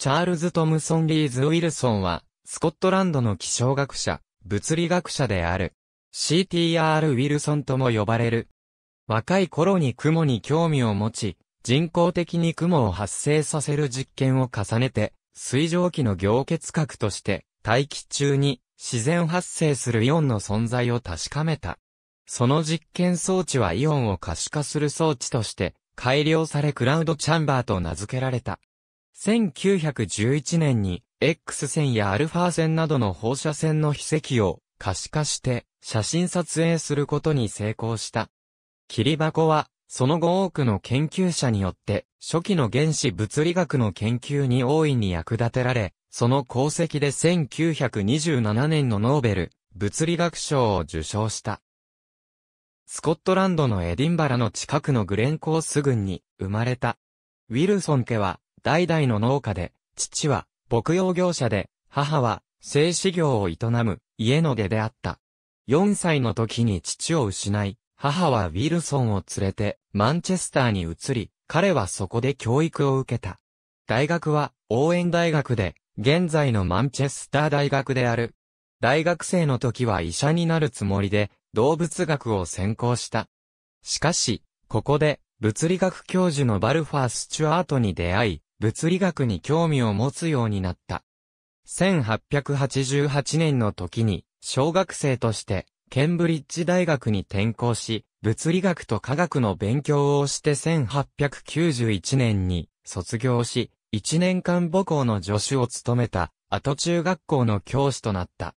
チャールズ・トムソン・リーズ・ウィルソンは、スコットランドの気象学者、物理学者である。CTR ウィルソンとも呼ばれる。若い頃に雲に興味を持ち、人工的に雲を発生させる実験を重ねて、水蒸気の凝結核として、大気中に自然発生するイオンの存在を確かめた。その実験装置はイオンを可視化する装置として、改良されクラウドチャンバーと名付けられた。1911年に X 線やアルファ線などの放射線の筆跡を可視化して写真撮影することに成功した。霧箱はその後多くの研究者によって初期の原子物理学の研究に大いに役立てられ、その功績で1927年のノーベル物理学賞を受賞した。スコットランドのエディンバラの近くのグレンコース群に生まれた。ウィルソン家は代々の農家で、父は牧羊業者で、母は製紙業を営む家の出であった。4歳の時に父を失い、母はウィルソンを連れてマンチェスターに移り、彼はそこで教育を受けた。大学は応援大学で、現在のマンチェスター大学である。大学生の時は医者になるつもりで、動物学を専攻した。しかし、ここで、物理学教授のバルファー・スチュアートに出会い、物理学に興味を持つようになった。1888年の時に、小学生として、ケンブリッジ大学に転校し、物理学と科学の勉強をして1891年に卒業し、1年間母校の助手を務めた、後中学校の教師となった。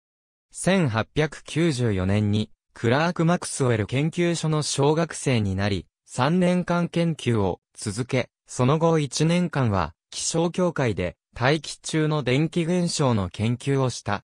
1894年に、クラーク・マクスウェル研究所の小学生になり、3年間研究を続け、その後1年間は、気象協会で大気中の電気現象の研究をした。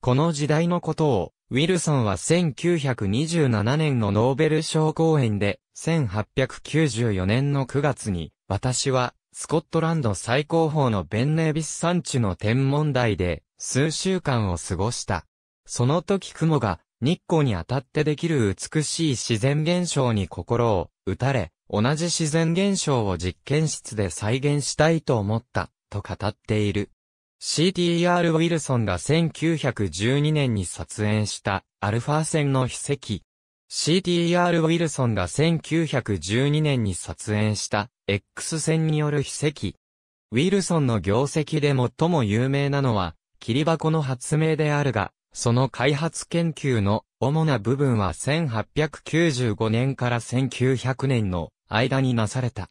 この時代のことを、ウィルソンは1927年のノーベル賞講演で、1894年の9月に、私は、スコットランド最高峰のベンネービス山地の天文台で、数週間を過ごした。その時雲が、日光に当たってできる美しい自然現象に心を打たれ、同じ自然現象を実験室で再現したいと思った、と語っている。CTR ウィルソンが1912年に撮影したアルファ線の筆跡。CTR ウィルソンが1912年に撮影した X 線による筆跡。ウィルソンの業績で最も有名なのは、霧箱の発明であるが、その開発研究の主な部分は1895年から1900年の間になされた。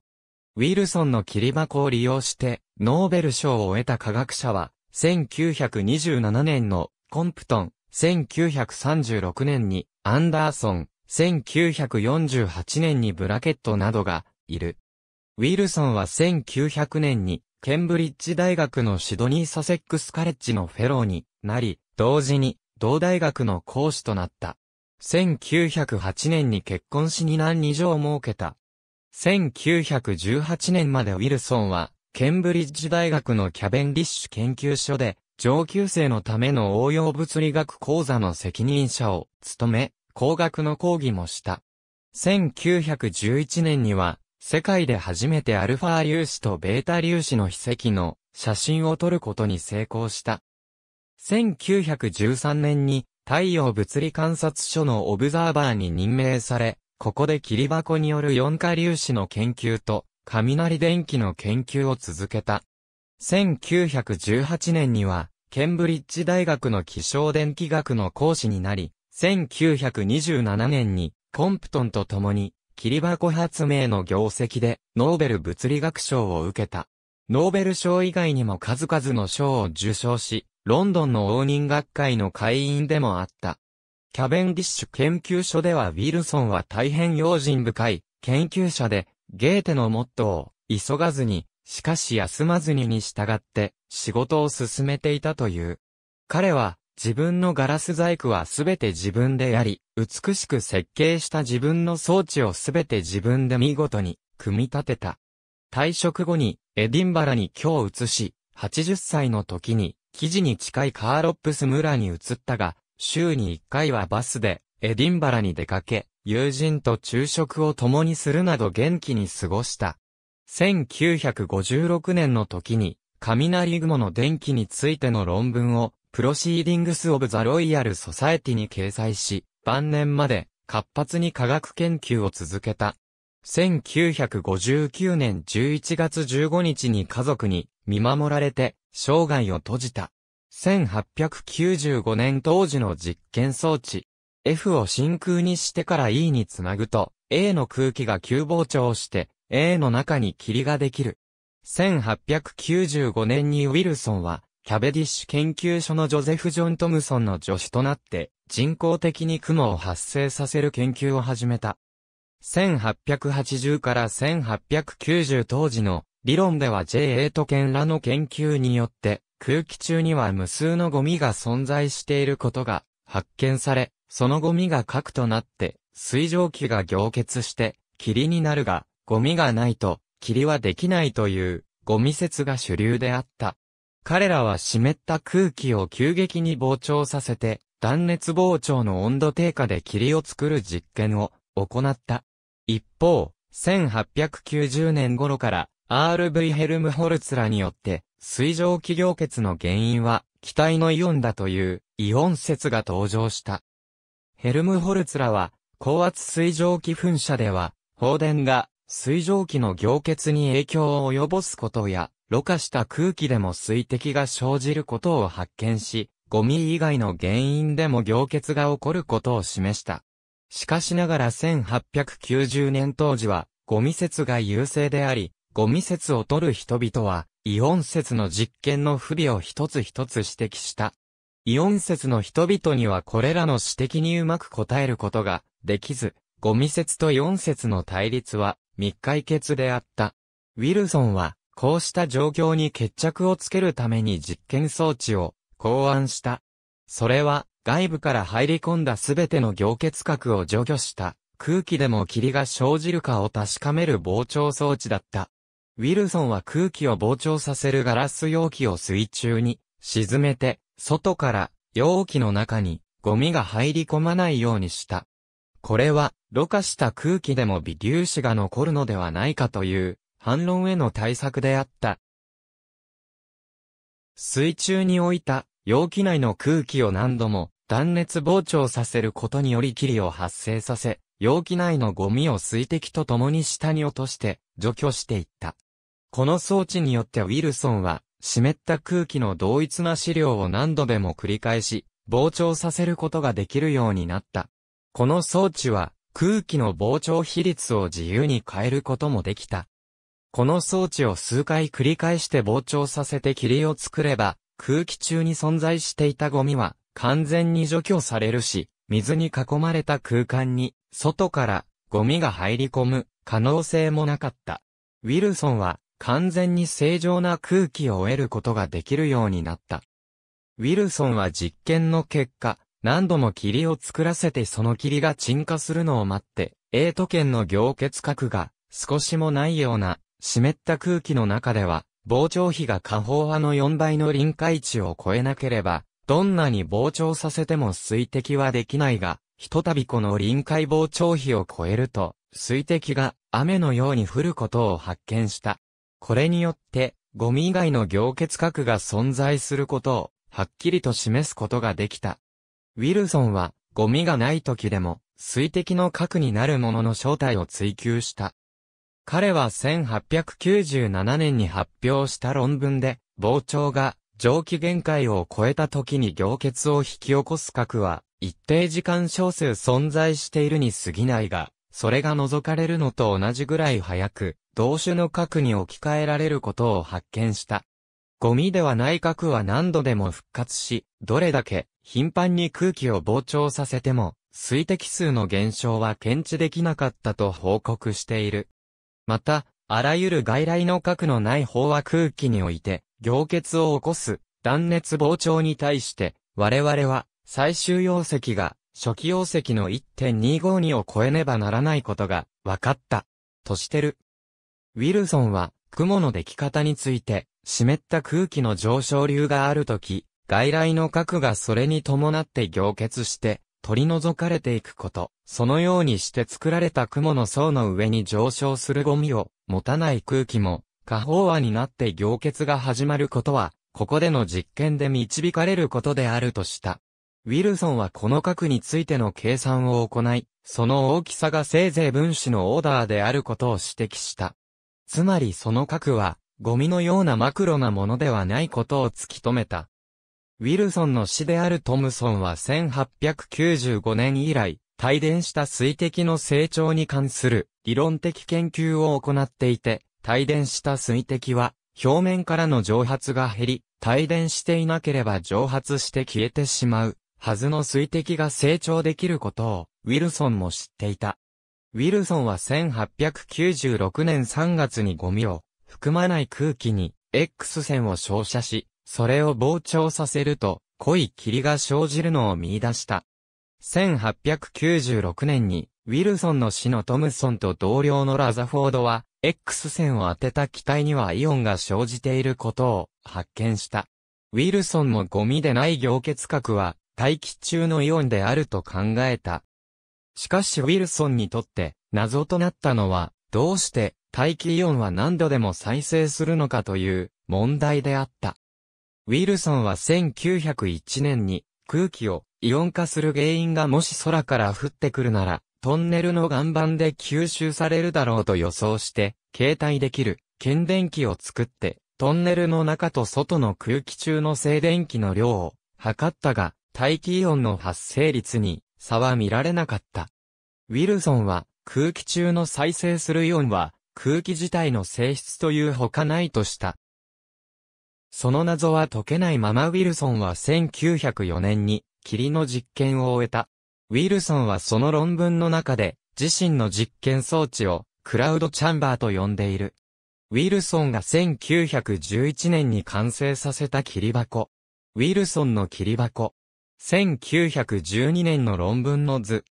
ウィルソンの切り箱を利用して、ノーベル賞を得た科学者は、1927年のコンプトン、1936年にアンダーソン、1948年にブラケットなどがいる。ウィルソンは1900年にケンブリッジ大学のシドニー・サセックス・カレッジのフェローになり、同時に同大学の講師となった。1908年に結婚し二男二女を設けた。1918年までウィルソンは、ケンブリッジ大学のキャベンディッシュ研究所で、上級生のための応用物理学講座の責任者を務め、工学の講義もした。1911年には、世界で初めてアルファ粒子とベータ粒子の秘跡の写真を撮ることに成功した。1913年に太陽物理観察所のオブザーバーに任命され、ここで霧箱による四化粒子の研究と、雷電気の研究を続けた。1918年には、ケンブリッジ大学の気象電気学の講師になり、1927年に、コンプトンと共に、霧箱発明の業績で、ノーベル物理学賞を受けた。ノーベル賞以外にも数々の賞を受賞し、ロンドンの応仁学会の会員でもあった。キャベンディッシュ研究所ではウィルソンは大変用心深い研究者で、ゲーテのモットーを急がずに、しかし休まずにに従って仕事を進めていたという。彼は自分のガラス細工はすべて自分でやり、美しく設計した自分の装置をすべて自分で見事に組み立てた。退職後にエディンバラに今日移し、80歳の時に記事に近いカーロップス村に移ったが、週に1回はバスで、エディンバラに出かけ、友人と昼食を共にするなど元気に過ごした。1956年の時に、雷雲の電気についての論文を、プロシーディングス・オブ・ザ・ロイヤル・ソサエティに掲載し、晩年まで活発に科学研究を続けた。1959年11月15日に家族に見守られて生涯を閉じた。1895年当時の実験装置。F を真空にしてから E につなぐと、A の空気が急膨張して、A の中に霧ができる。1895年にウィルソンは、キャベディッシュ研究所のジョゼフ・ジョン・トムソンの助手となって、人工的に雲を発生させる研究を始めた。1880から1890当時の理論では J. a と県らの研究によって、空気中には無数のゴミが存在していることが発見され、そのゴミが核となって、水蒸気が凝結して、霧になるが、ゴミがないと、霧はできないという、ゴミ説が主流であった。彼らは湿った空気を急激に膨張させて、断熱膨張の温度低下で霧を作る実験を行った。一方、1890年頃から RV ヘルムホルツらによって水蒸気凝結の原因は、気体のイオンだという、イオン説が登場した。ヘルムホルツらは、高圧水蒸気噴射では、放電が水蒸気の凝結に影響を及ぼすことや、ろ過した空気でも水滴が生じることを発見し、ゴミ以外の原因でも凝結が起こることを示した。しかしながら1890年当時は、ゴミ説が優勢であり、ゴミ説を取る人々は、イオン説の実験の不備を一つ一つ指摘した。イオン説の人々にはこれらの指摘にうまく答えることができず、ゴミ説とイオン説の対立は未解決であった。ウィルソンは、こうした状況に決着をつけるために実験装置を考案した。それは、外部から入り込んだすべての凝結核を除去した、空気でも霧が生じるかを確かめる膨張装置だった。ウィルソンは空気を膨張させるガラス容器を水中に沈めて、外から容器の中にゴミが入り込まないようにした。これは、ろ過した空気でも微粒子が残るのではないかという反論への対策であった。水中に置いた容器内の空気を何度も断熱膨張させることにより霧を発生させ、容器内のゴミを水滴と共に下に落として除去していった。この装置によってウィルソンは、湿った空気の同一な資料を何度でも繰り返し、膨張させることができるようになった。この装置は、空気の膨張比率を自由に変えることもできた。この装置を数回繰り返して膨張させて霧を作れば、空気中に存在していたゴミは完全に除去されるし、水に囲まれた空間に外からゴミが入り込む可能性もなかった。ウィルソンは完全に正常な空気を得ることができるようになった。ウィルソンは実験の結果、何度も霧を作らせてその霧が沈下するのを待って、エイト圏の凝結核が少しもないような湿った空気の中では、膨張比が下方派の4倍の臨界値を超えなければ、どんなに膨張させても水滴はできないが、ひとたびこの臨界膨張比を超えると、水滴が雨のように降ることを発見した。これによって、ゴミ以外の凝結核が存在することを、はっきりと示すことができた。ウィルソンは、ゴミがない時でも、水滴の核になるものの正体を追求した。彼は1897年に発表した論文で、膨張が蒸気限界を超えた時に凝結を引き起こす核は、一定時間小数存在しているに過ぎないが、それが覗かれるのと同じぐらい早く、同種の核に置き換えられることを発見した。ゴミではない核は何度でも復活し、どれだけ頻繁に空気を膨張させても、水滴数の減少は検知できなかったと報告している。また、あらゆる外来の核のない方は空気において、凝結を起こす断熱膨張に対して、我々は最終容積が初期溶石の1.252を超えねばならないことが分かった、としてる。ウィルソンは、雲の出来方について、湿った空気の上昇流があるとき、外来の核がそれに伴って凝結して、取り除かれていくこと、そのようにして作られた雲の層の上に上昇するゴミを持たない空気も、過飽和になって凝結が始まることは、ここでの実験で導かれることであるとした。ウィルソンはこの核についての計算を行い、その大きさがせいぜい分子のオーダーであることを指摘した。つまりその核は、ゴミのようなマクロなものではないことを突き止めた。ウィルソンの死であるトムソンは1895年以来、帯電した水滴の成長に関する理論的研究を行っていて、帯電した水滴は、表面からの蒸発が減り、帯電していなければ蒸発して消えてしまうはずの水滴が成長できることを、ウィルソンも知っていた。ウィルソンは1896年3月にゴミを含まない空気に X 線を照射し、それを膨張させると濃い霧が生じるのを見出した。1896年にウィルソンの死のトムソンと同僚のラザフォードは X 線を当てた機体にはイオンが生じていることを発見した。ウィルソンもゴミでない凝結核は大気中のイオンであると考えた。しかしウィルソンにとって謎となったのは、どうして大気イオンは何度でも再生するのかという問題であった。ウィルソンは1901年に空気をイオン化する原因がもし空から降ってくるなら、トンネルの岩盤で吸収されるだろうと予想して、携帯できる検電器を作って、トンネルの中と外の空気中の静電気の量を測ったが、大気イオンの発生率に差は見られなかった。ウィルソンは、空気中の再生するイオンは、空気自体の性質という他ないとした。その謎は解けないままウィルソンは1904年に霧の実験を終えた。ウィルソンはその論文の中で自身の実験装置をクラウドチャンバーと呼んでいる。ウィルソンが1911年に完成させた霧箱。ウィルソンの霧箱1912年の論文の図。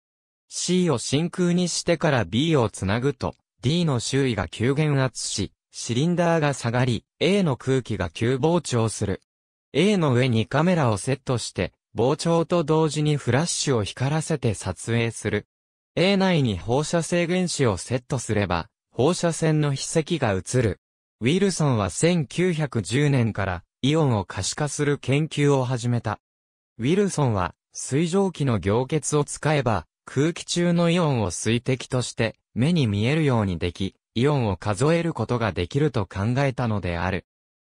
C を真空にしてから B をつなぐと、D の周囲が急減圧し、シリンダーが下がり、A の空気が急膨張する。A の上にカメラをセットして、膨張と同時にフラッシュを光らせて撮影する。A 内に放射性原子をセットすれば、放射線の筆跡が映る。ウィルソンは1910年からイオンを可視化する研究を始めた。ウィルソンは、水蒸気の凝結を使えば、空気中のイオンを水滴として、目に見えるようにでき、イオンを数えることができると考えたのである。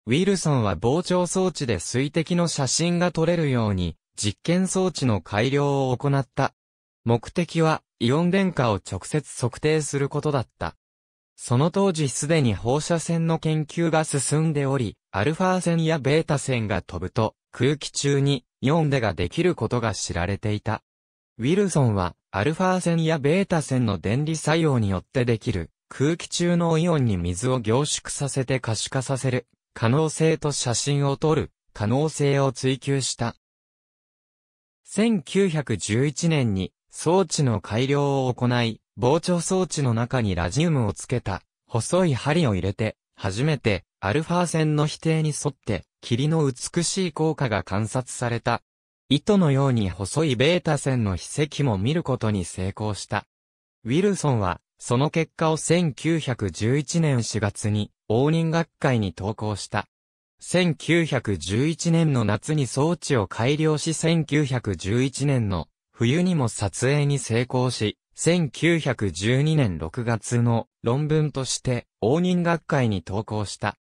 ウィルソンは膨張装置で水滴の写真が撮れるように、実験装置の改良を行った。目的は、イオン電荷を直接測定することだった。その当時すでに放射線の研究が進んでおり、アルファ線やベータ線が飛ぶと、空気中に4でができることが知られていた。ウィルソンは、アルファ線やベータ線の電離作用によってできる、空気中のイオンに水を凝縮させて可視化させる、可能性と写真を撮る、可能性を追求した。1911年に装置の改良を行い、膨張装置の中にラジウムをつけた細い針を入れて、初めてアルファ線の否定に沿って、霧の美しい効果が観察された。糸のように細いベータ線の筆跡も見ることに成功した。ウィルソンは、その結果を1911年4月に、応仁学会に投稿した。1911年の夏に装置を改良し1911年の冬にも撮影に成功し、1912年6月の論文として応仁学会に投稿した。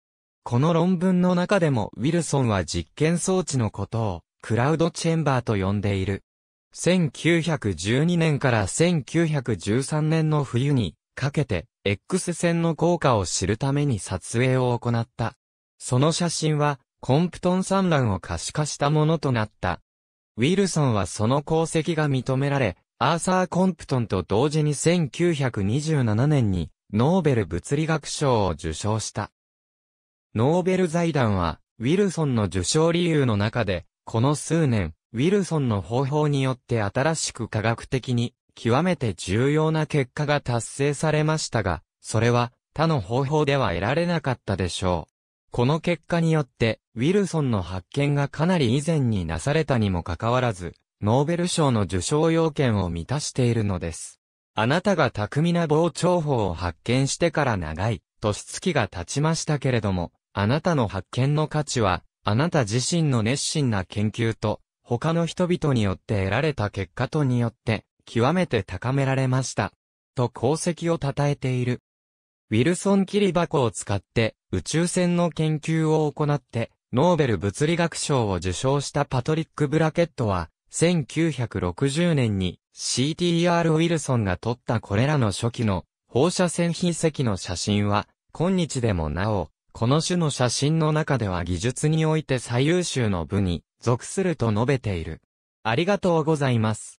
この論文の中でもウィルソンは実験装置のことをクラウドチェンバーと呼んでいる。1912年から1913年の冬にかけて X 線の効果を知るために撮影を行った。その写真はコンプトン産卵を可視化したものとなった。ウィルソンはその功績が認められ、アーサー・コンプトンと同時に1927年にノーベル物理学賞を受賞した。ノーベル財団は、ウィルソンの受賞理由の中で、この数年、ウィルソンの方法によって新しく科学的に、極めて重要な結果が達成されましたが、それは、他の方法では得られなかったでしょう。この結果によって、ウィルソンの発見がかなり以前になされたにもかかわらず、ノーベル賞の受賞要件を満たしているのです。あなたが巧みな膨張法を発見してから長い、年月が経ちましたけれども、あなたの発見の価値は、あなた自身の熱心な研究と、他の人々によって得られた結果とによって、極めて高められました。と功績を称えている。ウィルソン切り箱を使って、宇宙船の研究を行って、ノーベル物理学賞を受賞したパトリック・ブラケットは、1960年に CTR ウィルソンが撮ったこれらの初期の放射線筆跡の写真は、今日でもなお、この種の写真の中では技術において最優秀の部に属すると述べている。ありがとうございます。